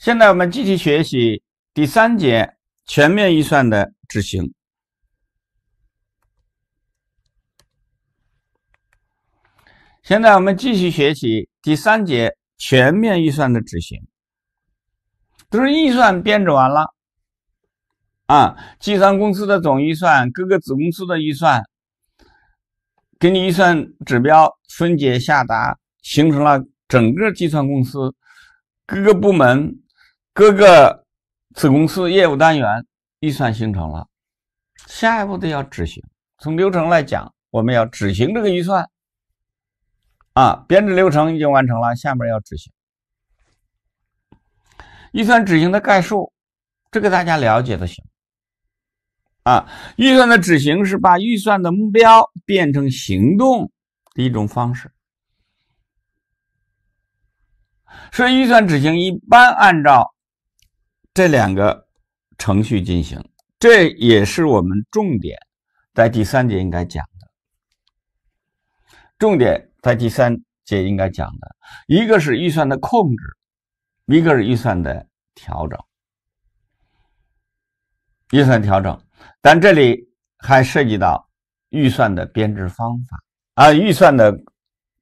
现在我们继续学习第三节全面预算的执行。现在我们继续学习第三节全面预算的执行。都是预算编制完了啊，计算公司的总预算，各个子公司的预算，根据预算指标分解下达，形成了整个计算公司各个部门。各个子公司业务单元预算形成了，下一步都要执行。从流程来讲，我们要执行这个预算。啊，编制流程已经完成了，下面要执行。预算执行的概述，这个大家了解就行。啊，预算的执行是把预算的目标变成行动的一种方式。所以，预算执行一般按照。这两个程序进行，这也是我们重点在第三节应该讲的。重点在第三节应该讲的一个是预算的控制，一个是预算的调整。预算调整，但这里还涉及到预算的编制方法，啊，预算的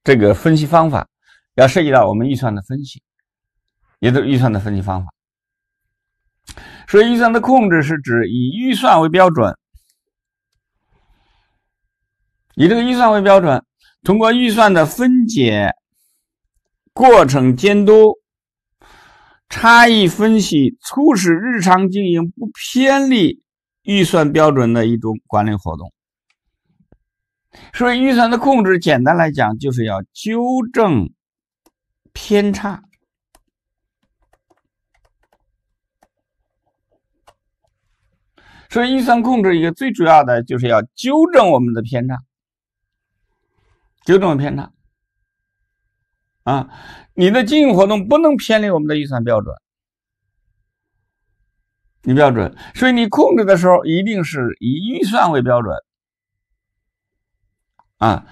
这个分析方法，要涉及到我们预算的分析，也就是预算的分析方法。所以，预算的控制是指以预算为标准，以这个预算为标准，通过预算的分解、过程监督、差异分析，促使日常经营不偏离预算标准的一种管理活动。所以，预算的控制简单来讲，就是要纠正偏差。所以，预算控制一个最主要的就是要纠正我们的偏差，纠正偏差。啊，你的经营活动不能偏离我们的预算标准，你标准。所以，你控制的时候，一定是以预算为标准，啊，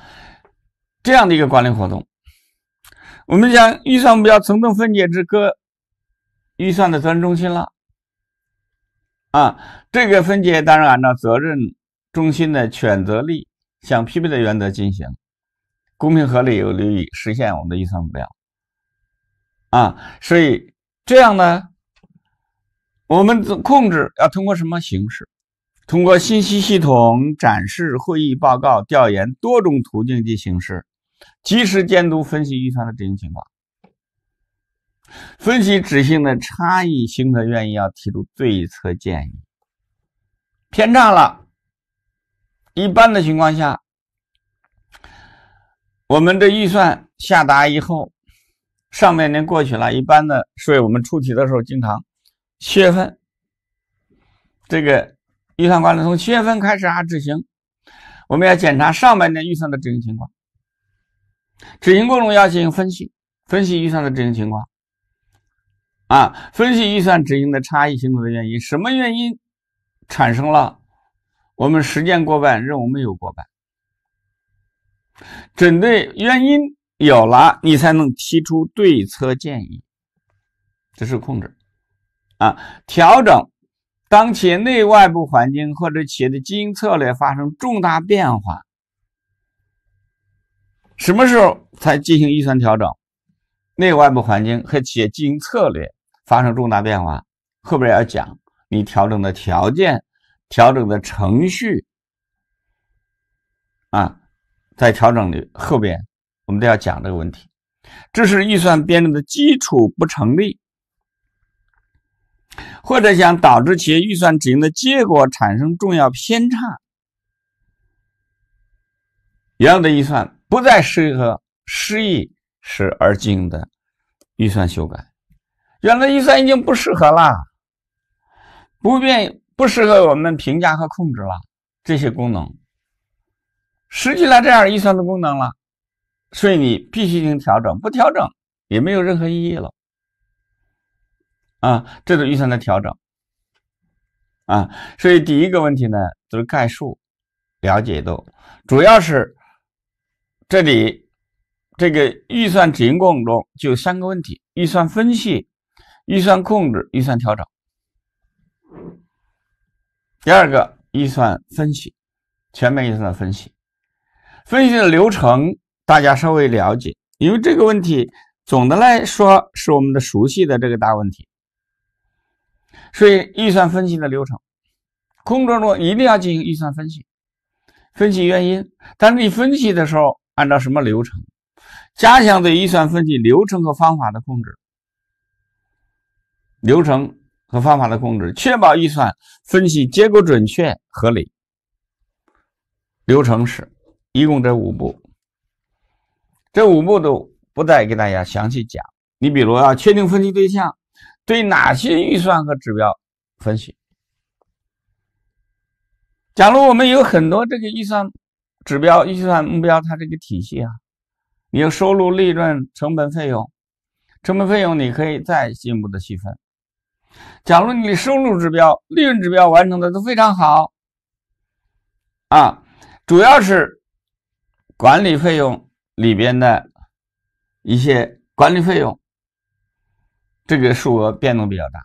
这样的一个管理活动。我们将预算目标层层分解至各预算的责任中心了。啊，这个分解当然按照责任中心的权责力相匹配的原则进行，公平合理，有利于实现我们的预算目标。啊，所以这样呢，我们控制要通过什么形式？通过信息系统展示、会议报告、调研多种途径及形式，及时监督分析预算的执行情况。分析执行的差异，性的原因，要提出对策建议。偏差了，一般的情况下，我们的预算下达以后，上半年过去了，一般的，所以我们出题的时候，经常七月份，这个预算管理从七月份开始啊执行，我们要检查上半年预算的执行情况，执行过程中要进行分析，分析预算的执行情况。啊，分析预算执行的差异、行度的原因，什么原因产生了我们时间过半，任务没有过半？针对原因有了，你才能提出对策建议。这是控制啊，调整。当企业内外部环境或者企业的经营策略发生重大变化，什么时候才进行预算调整？内外部环境和企业经营策略。发生重大变化，后边要讲你调整的条件、调整的程序，啊，在调整的后边，我们都要讲这个问题。这是预算编制的基础不成立，或者想导致企业预算执行的结果产生重要偏差，原样的预算不再适合失意时而进行的预算修改。原来预算已经不适合了，不便不适合我们评价和控制了这些功能，失去了这样预算的功能了，所以你必须进行调整，不调整也没有任何意义了。啊，这是预算的调整。啊，所以第一个问题呢，就是概述了解度，主要是这里这个预算执行过程中就有三个问题：预算分析。预算控制、预算调整，第二个预算分析，全面预算分析，分析的流程大家稍微了解，因为这个问题总的来说是我们的熟悉的这个大问题，所以预算分析的流程工作中一定要进行预算分析，分析原因。但你分析的时候按照什么流程？加强对预算分析流程和方法的控制。流程和方法的控制，确保预算分析结果准确合理。流程是一共这五步，这五步都不再给大家详细讲。你比如啊，确定分析对象，对哪些预算和指标分析。假如我们有很多这个预算指标、预算目标，它这个体系啊，你要收入、利润、成本、费用，成本费用你可以再进一步的细分。假如你的收入指标、利润指标完成的都非常好，啊，主要是管理费用里边的一些管理费用，这个数额变动比较大，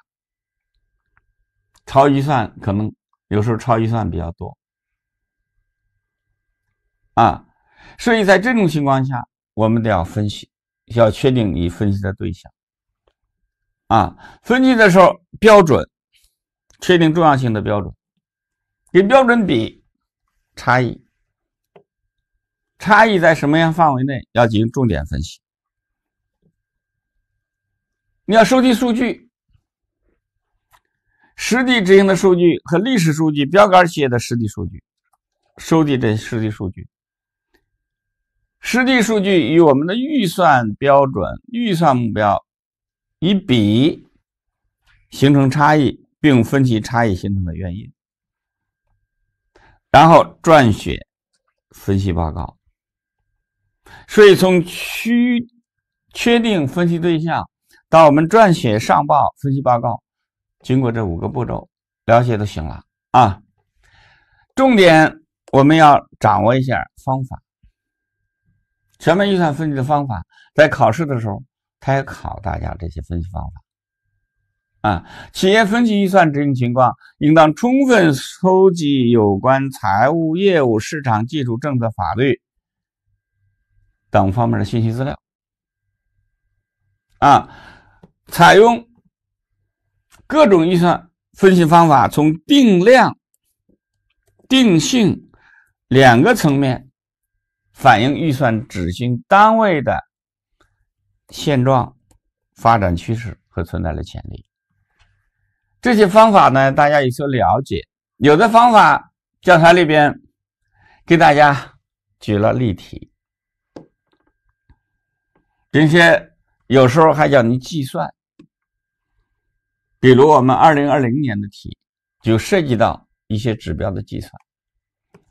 超预算可能有时候超预算比较多，啊，所以在这种情况下，我们得要分析，要确定你分析的对象。啊，分析的时候标准确定重要性的标准，跟标准比差异，差异在什么样范围内要进行重点分析。你要收集数据，实地执行的数据和历史数据，标杆企业的实地数据，收集这实地数据，实地数据与我们的预算标准、预算目标。以比形成差异，并分析差异形成的原因，然后撰写分析报告。所以，从区确定分析对象到我们撰写上报分析报告，经过这五个步骤，了解就行了啊。重点我们要掌握一下方法。全面预算分析的方法，在考试的时候。它也考大家这些分析方法啊。企业分析预算执行情况，应当充分收集有关财务、业务、市场、技术、政策、法律等方面的信息资料啊。采用各种预算分析方法，从定量、定性两个层面反映预算执行单位的。现状、发展趋势和存在的潜力，这些方法呢？大家有所了解。有的方法，教材里边给大家举了例题，并且有时候还叫你计算。比如我们二零二零年的题，就涉及到一些指标的计算，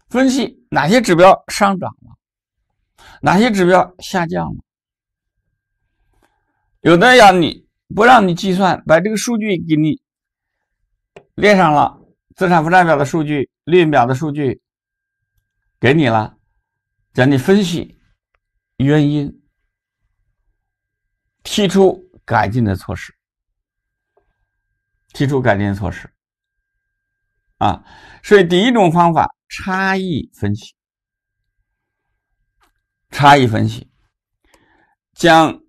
分析哪些指标上涨了，哪些指标下降了。有的要你不让你计算，把这个数据给你列上了，资产负债表的数据、利润表的数据给你了，叫你分析原因，提出改进的措施，提出改进措施啊。所以第一种方法，差异分析，差异分析将。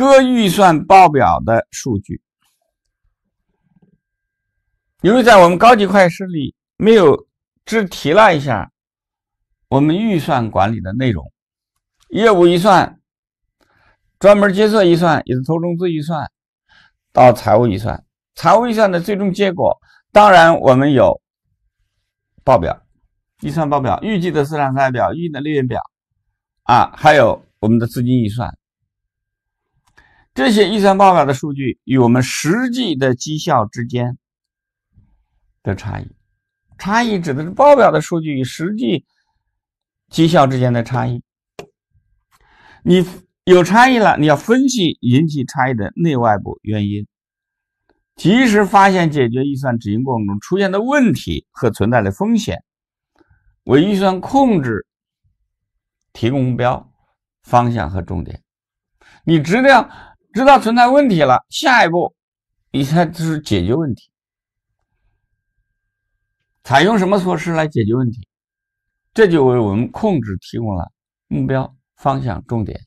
各预算报表的数据，由于在我们高级会计师里没有只提了一下我们预算管理的内容，业务预算、专门决策预算也是投融资预算到财务预算，财务预算的最终结果，当然我们有报表，预算报表预计的资产负债表、预计的利润表啊，还有我们的资金预算。这些预算报表的数据与我们实际的绩效之间的差异，差异指的是报表的数据与实际绩效之间的差异。你有差异了，你要分析引起差异的内外部原因，及时发现、解决预算执行过程中出现的问题和存在的风险，为预算控制提供目标、方向和重点。你知道。知道存在问题了，下一步，你才就是解决问题，采用什么措施来解决问题，这就为我们控制提供了目标方向重点。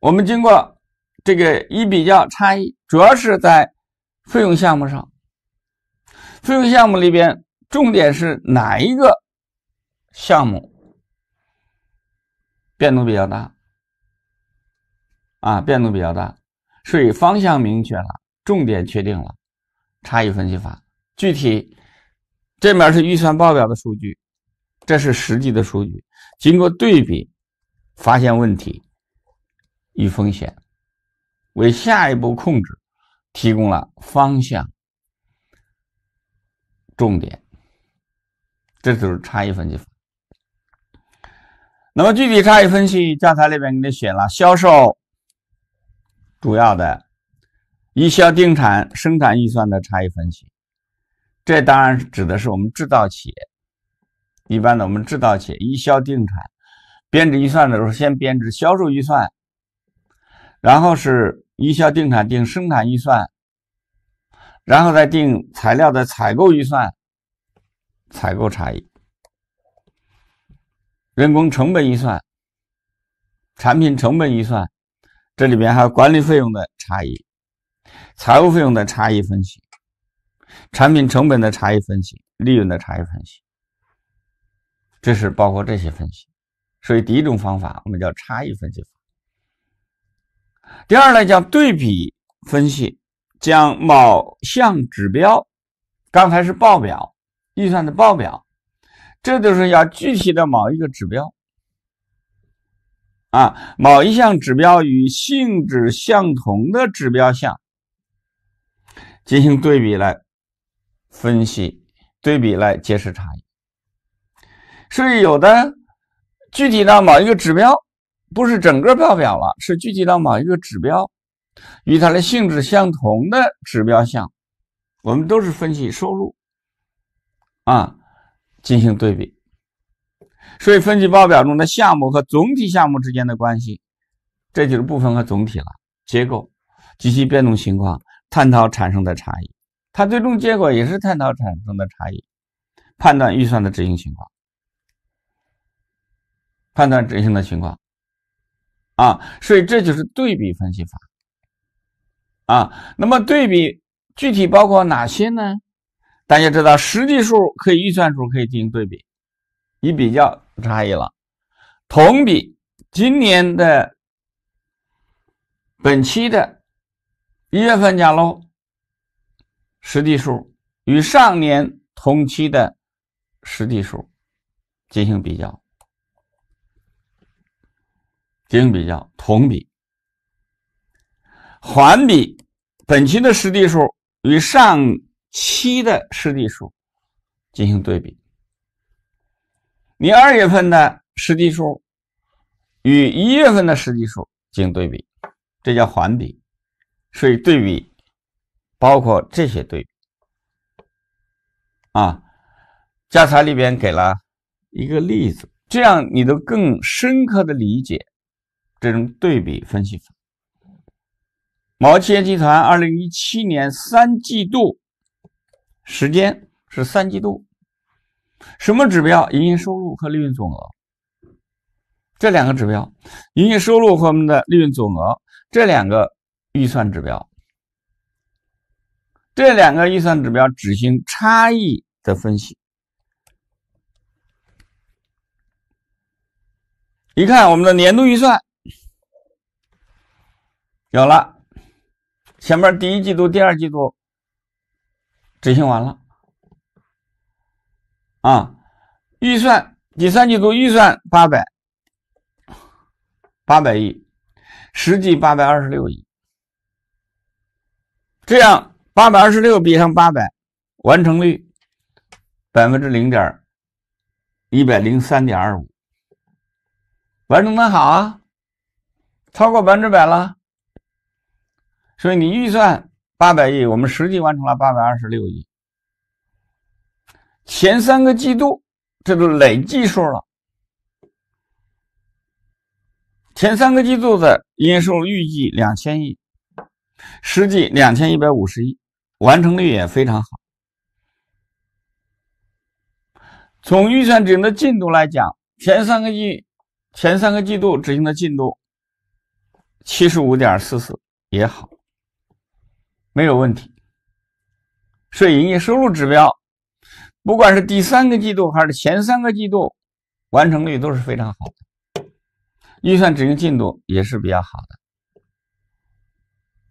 我们经过这个一比较差异，主要是在费用项目上，费用项目里边重点是哪一个项目变动比较大？啊，变动比较大，所以方向明确了，重点确定了。差异分析法，具体这面是预算报表的数据，这是实际的数据，经过对比，发现问题与风险，为下一步控制提供了方向、重点。这就是差异分析法。那么具体差异分析，教材里面给你选了销售。主要的，一销定产生产预算的差异分析，这当然指的是我们制造企业。一般的，我们制造企业一销定产，编制预算的时候先编制销售预算，然后是一销定产定生产预算，然后再定材料的采购预算、采购差异、人工成本预算、产品成本预算。这里边还有管理费用的差异、财务费用的差异分析、产品成本的差异分析、利润的差异分析，这是包括这些分析。所以第一种方法我们叫差异分析法。第二呢，叫对比分析，将某项指标，刚才是报表预算的报表，这就是要具体的某一个指标。啊，某一项指标与性质相同的指标项进行对比来分析，对比来揭示差异。所以，有的具体到某一个指标，不是整个报表了，是具体到某一个指标与它的性质相同的指标项，我们都是分析收入啊进行对比。所以，分析报表中的项目和总体项目之间的关系，这就是部分和总体了。结构及其变动情况，探讨产生的差异。它最终结果也是探讨产生的差异，判断预算的执行情况，判断执行的情况。啊，所以这就是对比分析法。啊，那么对比具体包括哪些呢？大家知道，实际数可以、预算数可以进行对比。一比较差异了，同比今年的本期的一月份假如实际数与上年同期的实际数进行比较，进行比较同比环比本期的实际数与上期的实际数进行对比。你二月份的实际数与一月份的实际数进行对比，这叫环比。所以对比包括这些对比啊。教材里边给了一个例子，这样你都更深刻的理解这种对比分析法。毛企业集团二零一七年三季度时间是三季度。什么指标？营业收入和利润总额这两个指标，营业收入和我们的利润总额这两个预算指标，这两个预算指标执行差异的分析。一看我们的年度预算有了，前面第一季度、第二季度执行完了。啊，预算第三季度预算八百八百亿，实际八百二十六亿，这样八百二十六比上八百，完成率百分之零点一百零三点二五，完成的好啊，超过百分之百了。所以你预算八百亿，我们实际完成了八百二十六亿。前三个季度，这都累计数了。前三个季度的营收预计两千亿，实际两千一百五十亿，完成率也非常好。从预算执行的进度来讲，前三个季前三个季度执行的进度七十五点四四也好，没有问题。税营业收入指标。不管是第三个季度还是前三个季度，完成率都是非常好的，预算执行进度也是比较好的。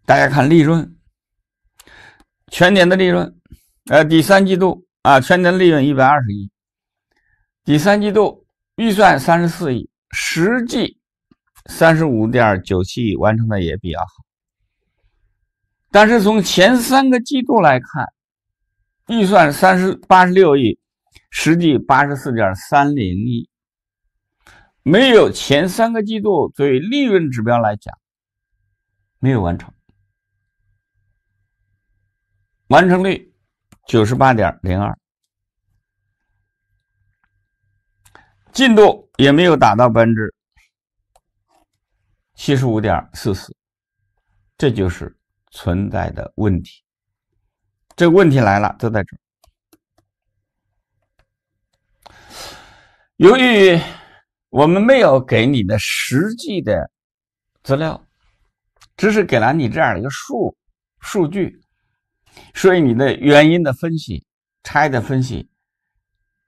大家看利润，全年的利润，呃，第三季度啊，全年利润一百二十亿，第三季度预算三十四亿，实际三十五点九七亿，完成的也比较好。但是从前三个季度来看。预算三十八十六亿，实际八十四点三零亿，没有。前三个季度对利润指标来讲，没有完成，完成率九十八点零二，进度也没有达到百分之七十五点四四，这就是存在的问题。这个问题来了，就在这由于我们没有给你的实际的资料，只是给了你这样的一个数数据，所以你的原因的分析、差异的分析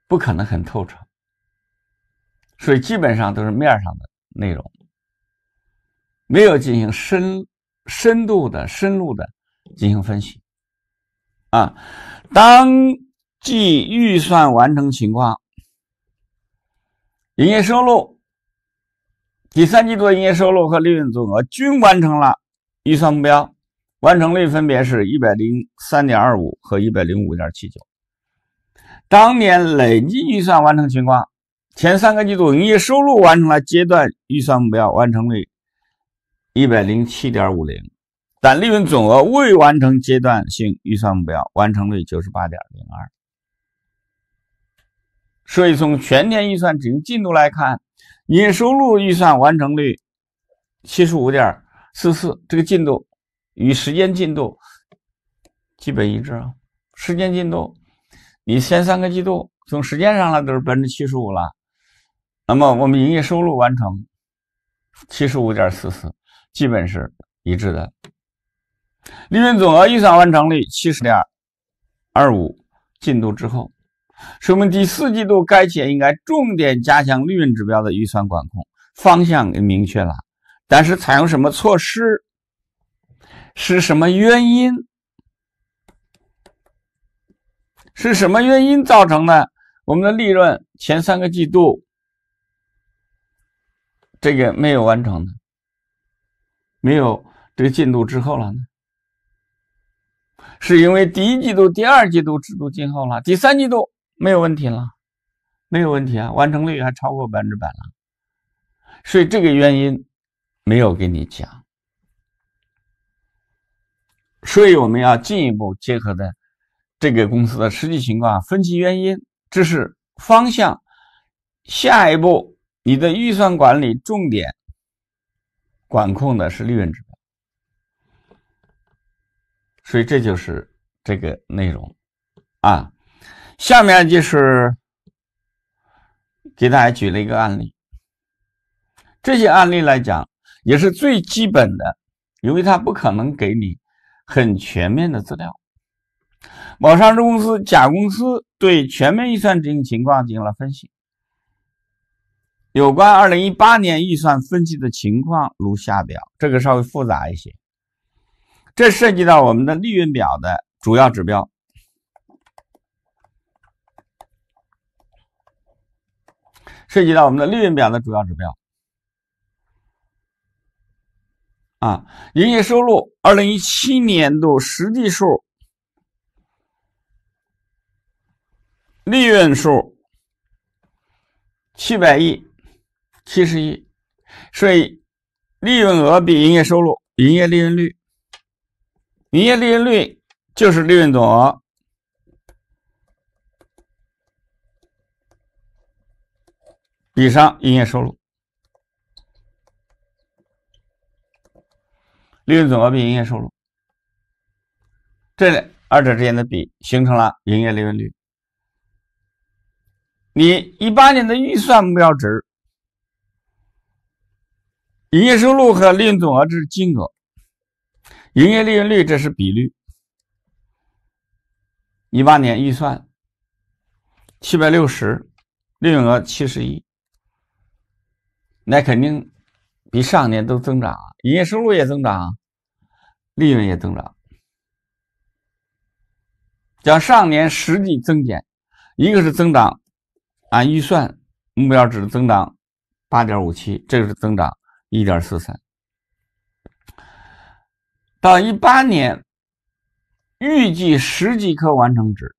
不可能很透彻，所以基本上都是面上的内容，没有进行深深度的、深入的进行分析。啊，当季预算完成情况，营业收入，第三季度营业收入和利润总额均完成了预算目标，完成率分别是一百零三点二五和一百零五点七九。当年累计预算完成情况，前三个季度营业收入完成了阶段预算目标，完成率一百零七点五零。但利润总额未完成阶段性预算目标，完成率九十八点零二。所以从全年预算执行进度来看，营业收入预算完成率七十五点四四，这个进度与时间进度基本一致啊。时间进度，你前三个季度从时间上来都是百分之七十五了，那么我们营业收入完成七十五点四四，基本是一致的。利润总额预算完成率七十点二五，进度之后，说明第四季度该企业应该重点加强利润指标的预算管控，方向明确了。但是采用什么措施？是什么原因？是什么原因造成的？我们的利润前三个季度这个没有完成的，没有这个进度之后了呢？是因为第一季度、第二季度制度滞后了，第三季度没有问题了，没有问题啊，完成率还超过百分之百了，所以这个原因没有跟你讲。所以我们要进一步结合的这个公司的实际情况，分析原因，这是方向。下一步你的预算管理重点管控的是利润值。所以这就是这个内容，啊，下面就是给大家举了一个案例。这些案例来讲也是最基本的，因为它不可能给你很全面的资料。某上市公司甲公司对全面预算执行情况进行了分析，有关2018年预算分析的情况如下表。这个稍微复杂一些。这涉及到我们的利润表的主要指标，涉及到我们的利润表的主要指标啊，营业收入二零一七年度实际数，利润数七百亿七十亿，所以利润额比营业收入营业利润率。营业利润率就是利润总额比上营业收入，利润总额比营业收入，这二者之间的比形成了营业利润率。你一八年的预算目标值，营业收入和利润总额这是金额。营业利润率这是比率，一八年预算七百六十，利润额七十亿，那肯定比上年都增长，营业收入也增长，利润也增长。讲上年实际增减，一个是增长，按预算目标值增长八点五七，这个是增长一点四三。到一八年，预计十几颗完成值，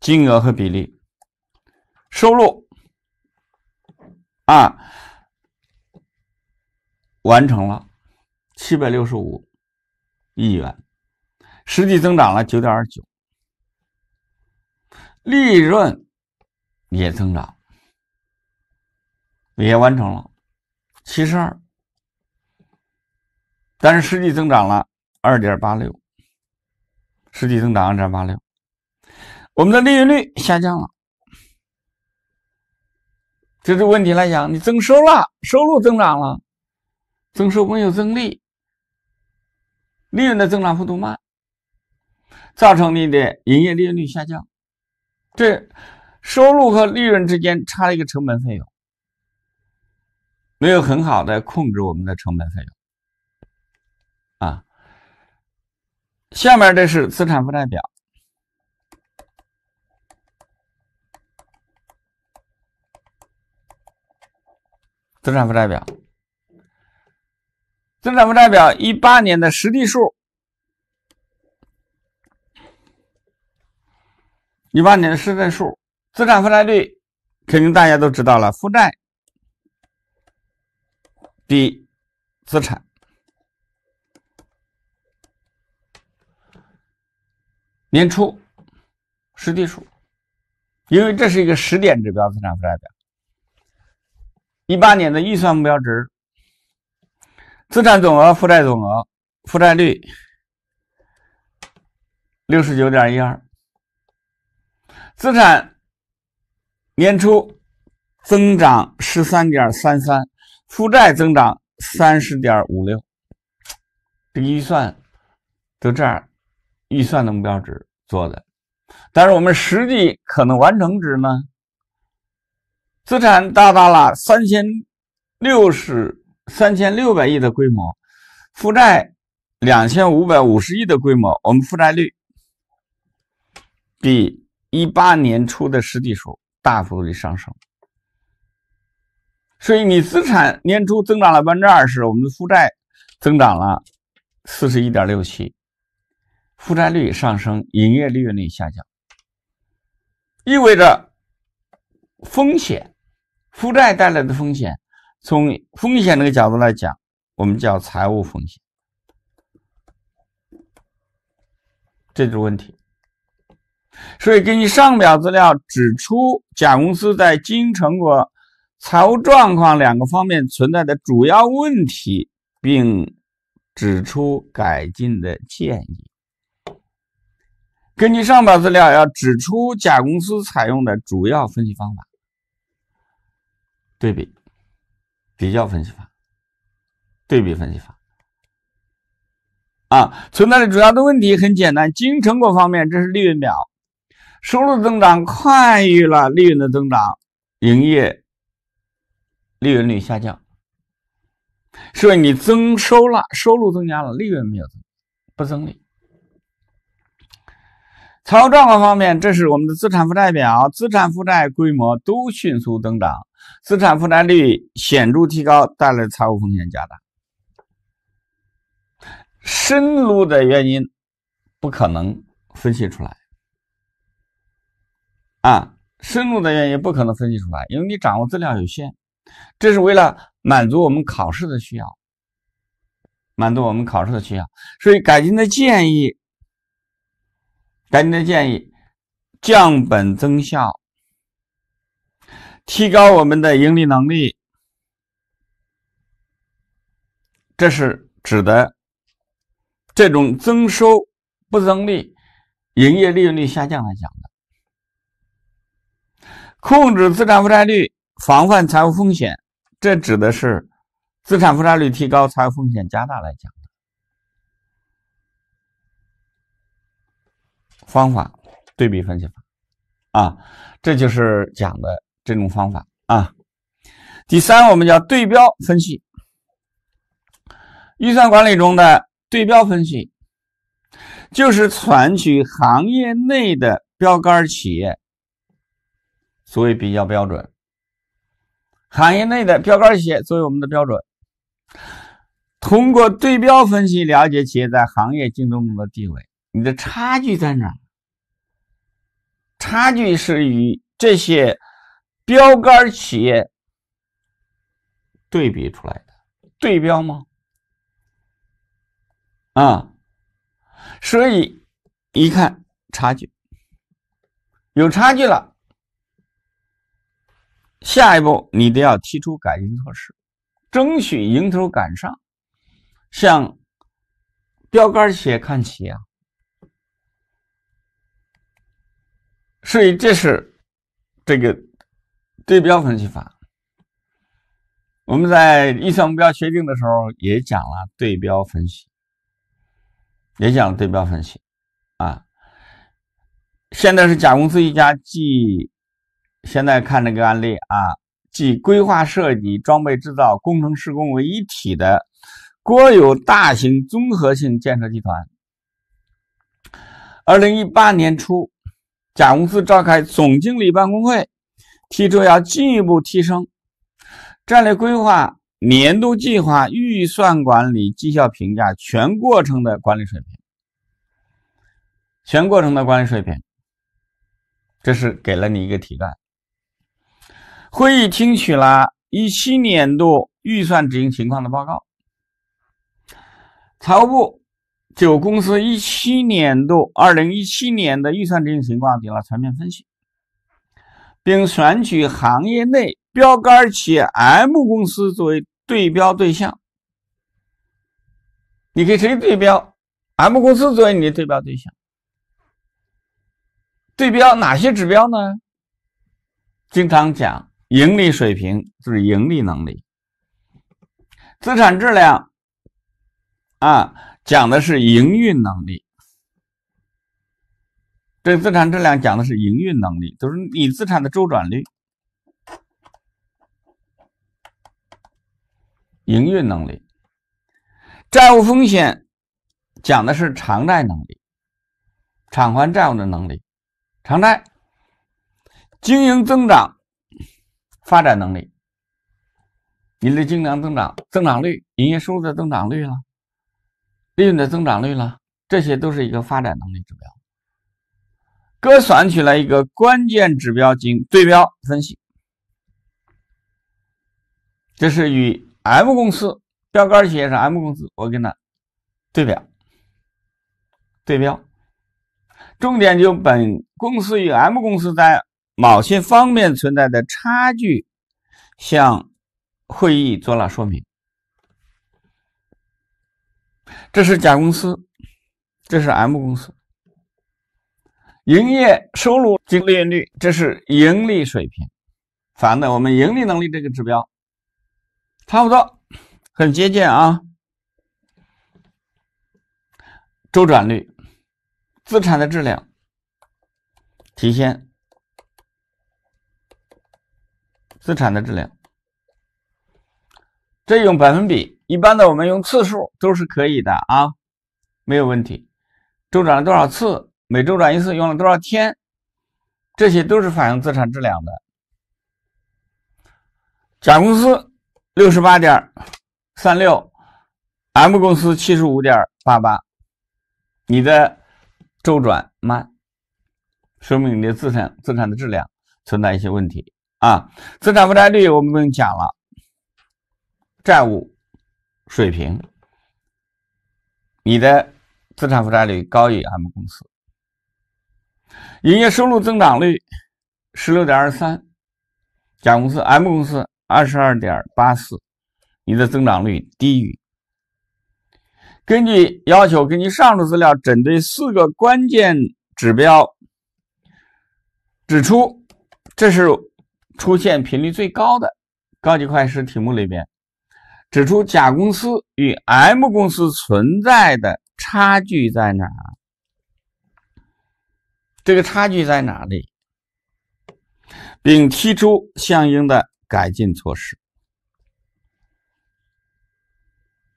金额和比例，收入啊完成了七百六十五亿元，实际增长了九点二九，利润也增长，也完成了七十二，但是实际增长了。二点八六，实际增长二点八六，我们的利润率下降了。这问题来讲，你增收了，收入增长了，增收没有增利，利润的增长幅度慢，造成你的营业利润率下降。这收入和利润之间差了一个成本费用，没有很好的控制我们的成本费用。下面这是资产负债表，资产负债表，资产负债表一八年的实际数，一八年的实际数，资产负债率，肯定大家都知道了，负债比资产。年初，实际数，因为这是一个时点指标，资产负债表。一八年的预算目标值：资产总额、负债总额、负债率六十九点一二，资产年初增长十三点三三，负债增长三十点五六，个预算都这样。预算的目标值做的，但是我们实际可能完成值呢？资产达到了三千六十三千六百亿的规模，负债两千五百五十亿的规模，我们负债率比一八年初的实际数大幅度的上升。所以你资产年初增长了百分之二十，我们的负债增长了四十一点六七。负债率上升，营业利润率下降，意味着风险、负债带来的风险。从风险那个角度来讲，我们叫财务风险，这种问题。所以，根据上表资料指出，甲公司在经营成果、财务状况两个方面存在的主要问题，并指出改进的建议。根据上表资料，要指出甲公司采用的主要分析方法：对比、比较分析法、对比分析法。啊，存在的主要的问题很简单，经营成果方面，这是利润表，收入增长快于了利润的增长，营业利润率下降，所以你增收了，收入增加了，利润没有增，不增利。财务状况方面，这是我们的资产负债表，资产负债规模都迅速增长，资产负债率显著提高，带来财务风险加大。深入的原因不可能分析出来，啊，深入的原因不可能分析出来，因为你掌握资料有限。这是为了满足我们考试的需要，满足我们考试的需要，所以改进的建议。给你的建议：降本增效，提高我们的盈利能力。这是指的这种增收不增利、营业利润率下降来讲的。控制资产负债率，防范财务风险，这指的是资产负债率提高、财务风险加大来讲。方法对比分析法，啊，这就是讲的这种方法啊。第三，我们叫对标分析。预算管理中的对标分析，就是选取行业内的标杆企业作为比较标准，行业内的标杆企业作为我们的标准，通过对标分析了解企业在行业竞争中的地位，你的差距在哪？差距是与这些标杆企业对比出来的，对标吗？啊，所以一看差距，有差距了，下一步你得要提出改进措施，争取迎头赶上，向标杆企业看齐啊。所以这是这个对标分析法。我们在预算目标确定的时候也讲了对标分析，也讲了对标分析啊。现在是甲公司一家，即现在看这个案例啊，即规划设计、装备制造、工程施工为一体的国有大型综合性建设集团。二零一八年初。甲公司召开总经理办公会，提出要进一步提升战略规划、年度计划、预算管理、绩效评价全过程的管理水平。全过程的管理水平，这是给了你一个题干。会议听取了17年度预算执行情况的报告，财务部。就公司一七年度，二零一七年的预算执行情况做了全面分析，并选取行业内标杆企业 M 公司作为对标对象。你可以谁对标？M 公司作为你的对标对象。对标哪些指标呢？经常讲盈利水平，就是盈利能力、资产质量，啊。讲的是营运能力，这资产质量讲的是营运能力，就是你资产的周转率、营运能力、债务风险讲的是偿债能力、偿还债务的能力、偿债、经营增长、发展能力、你的经常增长增长率、营业收入的增长率了。利润的增长率了，这些都是一个发展能力指标。各选取了一个关键指标进行对标分析，这是与 M 公司标杆企业是 M 公司，我跟他对标。对标，重点就本公司与 M 公司在某些方面存在的差距，向会议做了说明。这是甲公司，这是 M 公司，营业收入净利润率，这是盈利水平，反正我们盈利能力这个指标差不多，很接近啊。周转率，资产的质量体现，资产的质量，这用百分比。一般的，我们用次数都是可以的啊，没有问题。周转了多少次，每周转一次用了多少天，这些都是反映资产质量的。甲公司六十八点三六，M 公司七十五点八八，你的周转慢，说明你的资产资产的质量存在一些问题啊。资产负债率我们不用讲了，债务。水平，你的资产负债率高于 M 公司，营业收入增长率十六点二三，甲公司 M 公司二十二点八四，你的增长率低于。根据要求，根据上述资料，针对四个关键指标，指出这是出现频率最高的高级会计师题目里边。指出甲公司与 M 公司存在的差距在哪儿？这个差距在哪里？并提出相应的改进措施。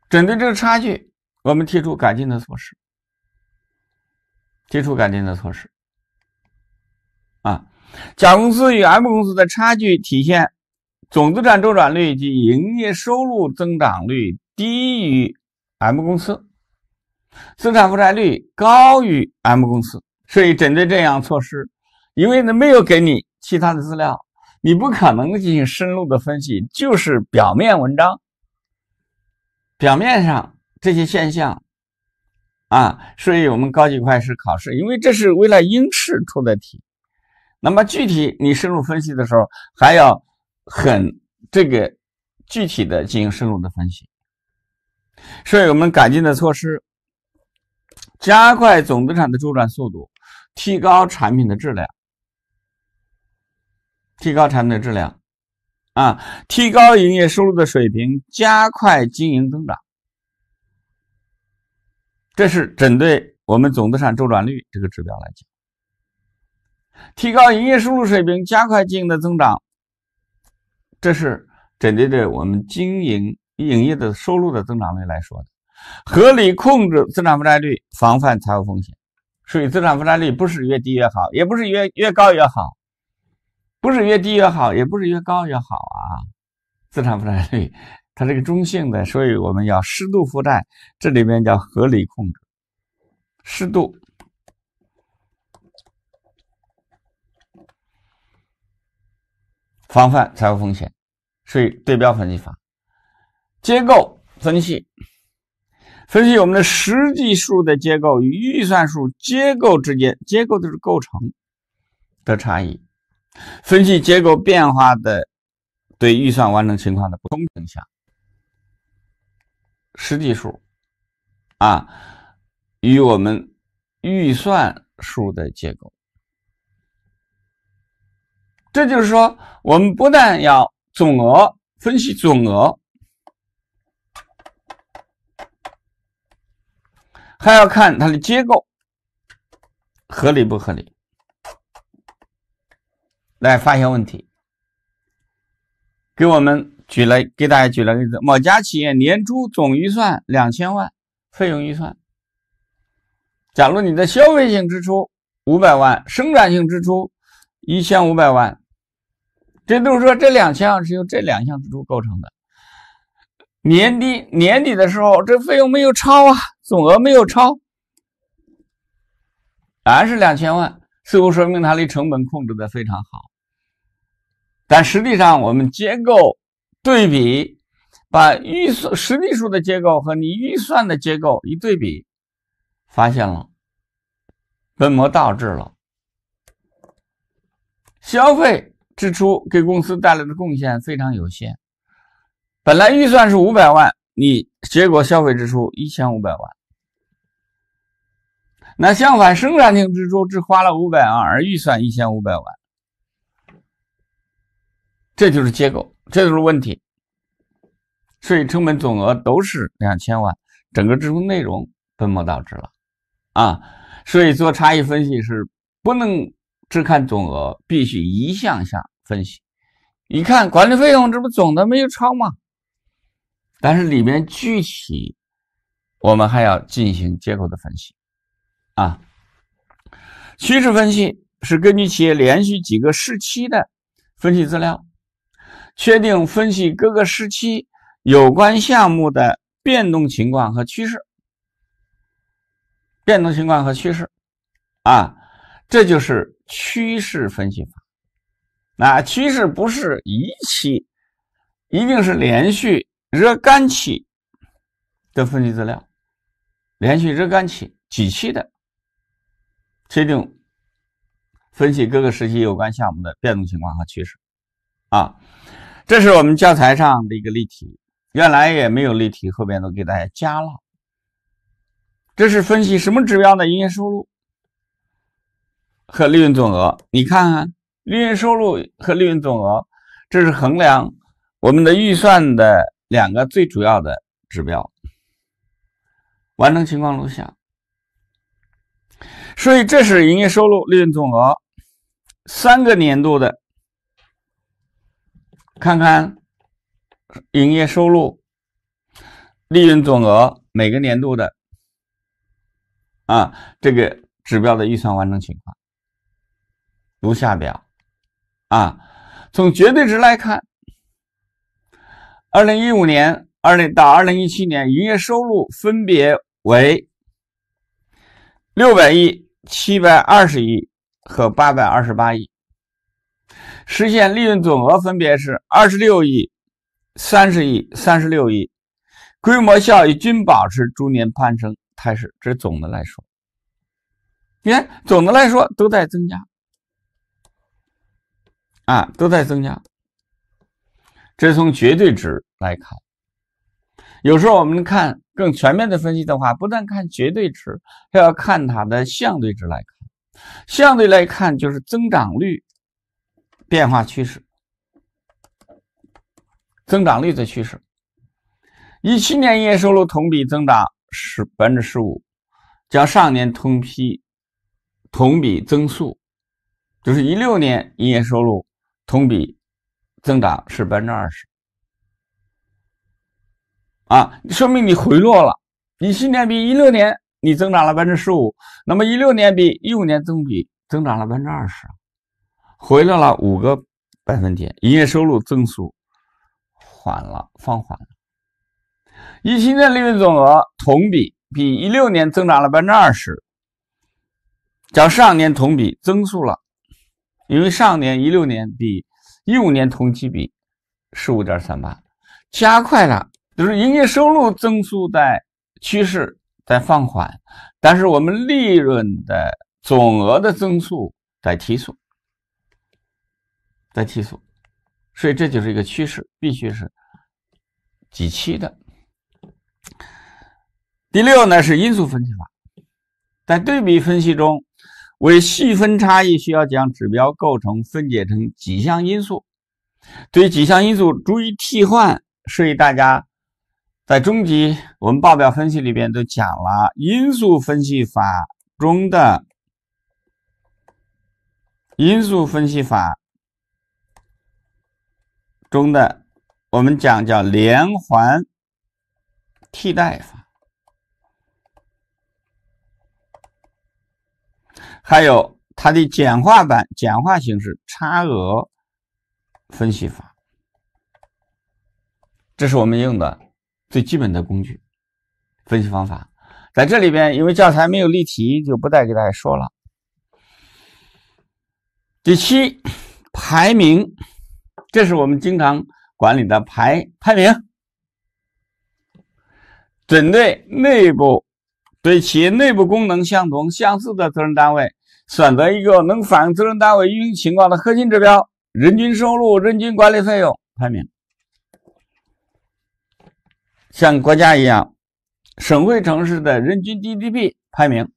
针对这个差距，我们提出改进的措施，提出改进的措施。啊，甲公司与 M 公司的差距体现。总资产周转率及营业收入增长率低于 M 公司，资产负债率高于 M 公司，所以针对这样措施，因为呢没有给你其他的资料，你不可能进行深入的分析，就是表面文章。表面上这些现象，啊，所以我们高级会计师考试，因为这是为了应试出的题，那么具体你深入分析的时候还要。很这个具体的进行深入的分析，所以我们改进的措施：加快总资产的周转速度，提高产品的质量，提高产品的质量，啊，提高营业收入的水平，加快经营增长。这是针对我们总资产周转率这个指标来讲，提高营业收入水平，加快经营的增长。这是针对着我们经营营业的收入的增长率来说的，合理控制资产负债率，防范财务风险。所以资产负债率不是越低越好，也不是越越高越好，不是越低越好，也不是越高越好啊。资产负债率它是个中性的，所以我们要适度负债，这里面叫合理控制，适度。防范财务风险，所以对标分析法、结构分析、分析我们的实际数的结构与预算数结构之间结构的是构成的差异，分析结构变化的对预算完成情况的不同影响。实际数啊，与我们预算数的结构。这就是说，我们不但要总额分析总额，还要看它的结构合理不合理，来发现问题。给我们举了给大家举了个例子：某家企业年初总预算两千万，费用预算。假如你的消费性支出五百万，生产性支出。一千五百万，这都是说这两项是由这两项支出构成的。年底年底的时候，这费用没有超啊，总额没有超，还是两千万，似乎说明它的成本控制的非常好。但实际上，我们结构对比，把预算实际数的结构和你预算的结构一对比，发现了本末倒置了。消费支出给公司带来的贡献非常有限，本来预算是五百万，你结果消费支出一千五百万，那相反，生产性支出只花了五百万，而预算一千五百万，这就是结构，这就是问题。所以成本总额都是两千万，整个支出内容本末倒置了，啊，所以做差异分析是不能。只看总额，必须一项项分析。一看管理费用，这不总的没有超吗？但是里面具体，我们还要进行结构的分析。啊，趋势分析是根据企业连续几个时期的分析资料，确定分析各个时期有关项目的变动情况和趋势。变动情况和趋势，啊，这就是。趋势分析法，啊，趋势不是一期，一定是连续热干期的分析资料，连续热干期几期的确定，分析各个时期有关项目的变动情况和趋势。啊，这是我们教材上的一个例题，原来也没有例题，后边都给大家加了。这是分析什么指标的营业收入。和利润总额，你看看利润收入和利润总额，这是衡量我们的预算的两个最主要的指标。完成情况如下，所以这是营业收入、利润总额三个年度的，看看营业收入、利润总额每个年度的啊这个指标的预算完成情况。如下表，啊，从绝对值来看，二零一五年二零到二零一七年营业收入分别为六百亿、七百二十亿和八百二十八亿，实现利润总额分别是二十六亿、三十亿、三十六亿，规模效益均保持逐年攀升态势。这总的来说，你看，总的来说都在增加。啊，都在增加，这是从绝对值来看。有时候我们看更全面的分析的话，不但看绝对值，还要看它的相对值来看。相对来看就是增长率、变化趋势、增长率的趋势。一七年营业收入同比增长十百分之十五，较上年同期同比增速，就是一六年营业收入。同比，增长是百分之二十，啊，说明你回落了。一七年比一六年你增长了百分之十五，那么一六年比一五年同比增长了百分之二十，回落了五个百分点。营业收入增速，缓了，放缓了。一七年利润总额同比比一六年增长了百分之二十，较上年同比增速了。因为上年一六年比一五年同期比十五点三八，加快了，就是营业收入增速在趋势在放缓，但是我们利润的总额的增速在提速，在提速，所以这就是一个趋势，必须是几期的。第六呢是因素分析法，在对比分析中。为细分差异，需要将指标构成分解成几项因素，对几项因素逐一替换。所以大家在中级我们报表分析里边都讲了因素分析法中的因素分析法中的，我们讲叫连环替代法。还有它的简化版、简化形式差额分析法，这是我们用的最基本的工具分析方法。在这里边，因为教材没有例题，就不再给大家说了。第七，排名，这是我们经常管理的排排名，针对内部对企业内部功能相同、相似的责任单位。选择一个能反映责任单位运营情况的核心指标，人均收入、人均管理费用排名，像国家一样，省会城市的人均 GDP 排名，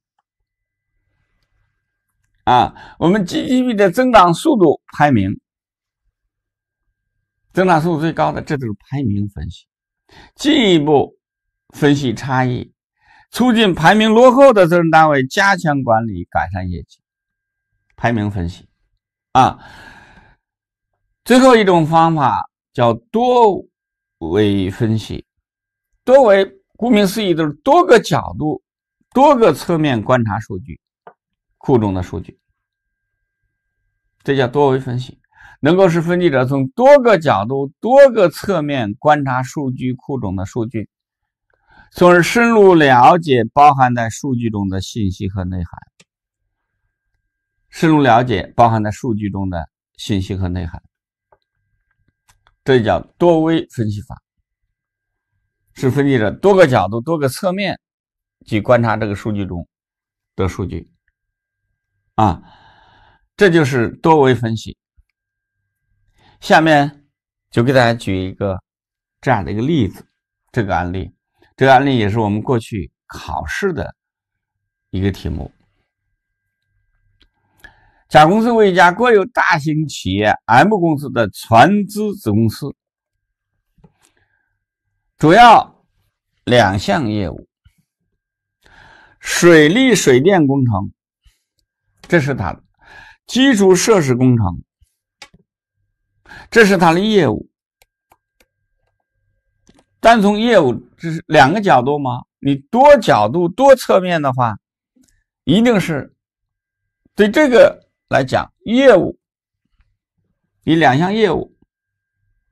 啊，我们 GDP 的增长速度排名，增长速度最高的，这就是排名分析。进一步分析差异，促进排名落后的责任单位加强管理，改善业绩。排名分析，啊，最后一种方法叫多维分析。多维顾名思义，就是多个角度、多个侧面观察数据库中的数据，这叫多维分析。能够使分析者从多个角度、多个侧面观察数据库中的数据，从而深入了解包含在数据中的信息和内涵。深入了解包含在数据中的信息和内涵，这就叫多维分析法，是分析者多个角度、多个侧面去观察这个数据中的数据。啊，这就是多维分析。下面就给大家举一个这样的一个例子，这个案例，这个案例也是我们过去考试的一个题目。甲公司为一家国有大型企业 M 公司的全资子公司，主要两项业务：水利水电工程，这是它的基础设施工程，这是它的业务。单从业务这是两个角度吗？你多角度多侧面的话，一定是对这个。来讲业务，以两项业务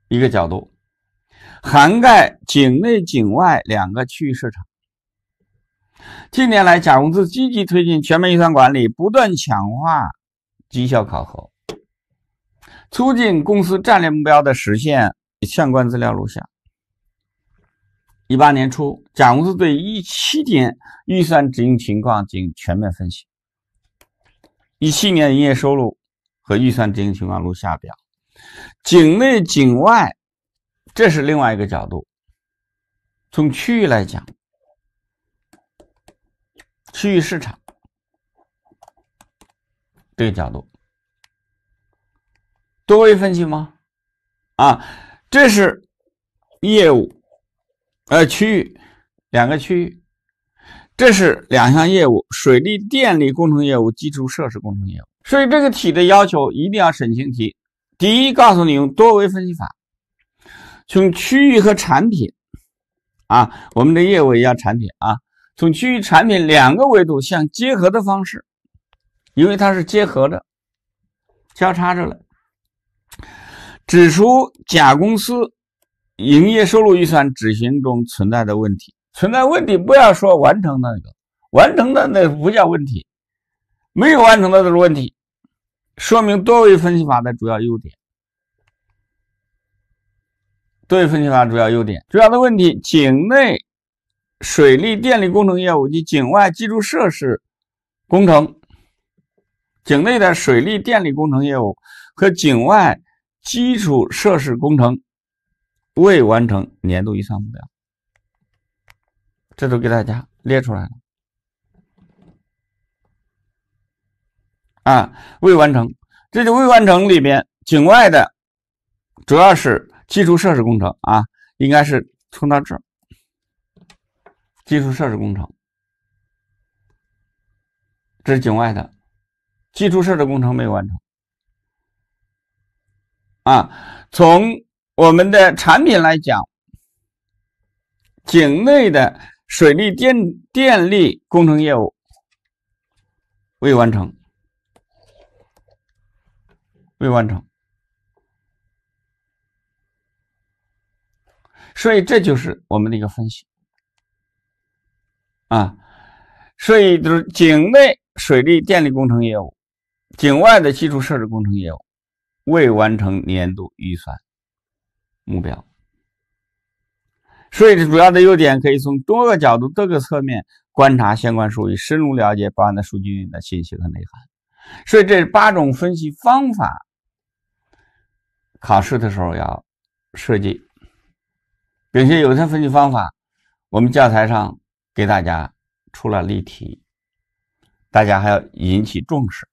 一个角度，涵盖境内、境外两个区域市场。近年来，甲公司积极推进全面预算管理，不断强化绩效考核，促进公司战略目标的实现。相关资料如下：一八年初，甲公司对一七年预算执行情况进行全面分析。一七年营业收入和预算执行情况如下表：境内、境外，这是另外一个角度。从区域来讲，区域市场这个角度，多维分析吗？啊，这是业务，呃，区域两个区域。这是两项业务：水利电力工程业务、基础设施工程业务。所以这个题的要求一定要审清题。第一，告诉你用多维分析法，从区域和产品啊，我们的业务也叫产品啊，从区域、产品两个维度相结合的方式，因为它是结合的、交叉着的，指出甲公司营业收入预算执行中存在的问题。存在问题，不要说完成的，完成的那不叫问题，没有完成的都是问题，说明多维分析法的主要优点。多维分析法主要优点，主要的问题：井内水利电力工程业务及井外基础设施工程，井内的水利电力工程业务和井外基础设施工程未完成年度预算目标。这都给大家列出来了，啊，未完成，这就未完成里边境外的，主要是基础设施工程啊，应该是从到这儿，基础设施工程，这是境外的，基础设施工程没有完成，啊，从我们的产品来讲，井内的。水利电电力工程业务未完成，未完成，所以这就是我们的一个分析啊。所以就是井内水利电力工程业务，井外的基础设施工程业务未完成年度预算目标。所以，主要的优点可以从多个角度、多个侧面观察相关数据，深入了解包含的数据的信息和内涵。所以，这八种分析方法，考试的时候要设计，并且有些分析方法，我们教材上给大家出了例题，大家还要引起重视。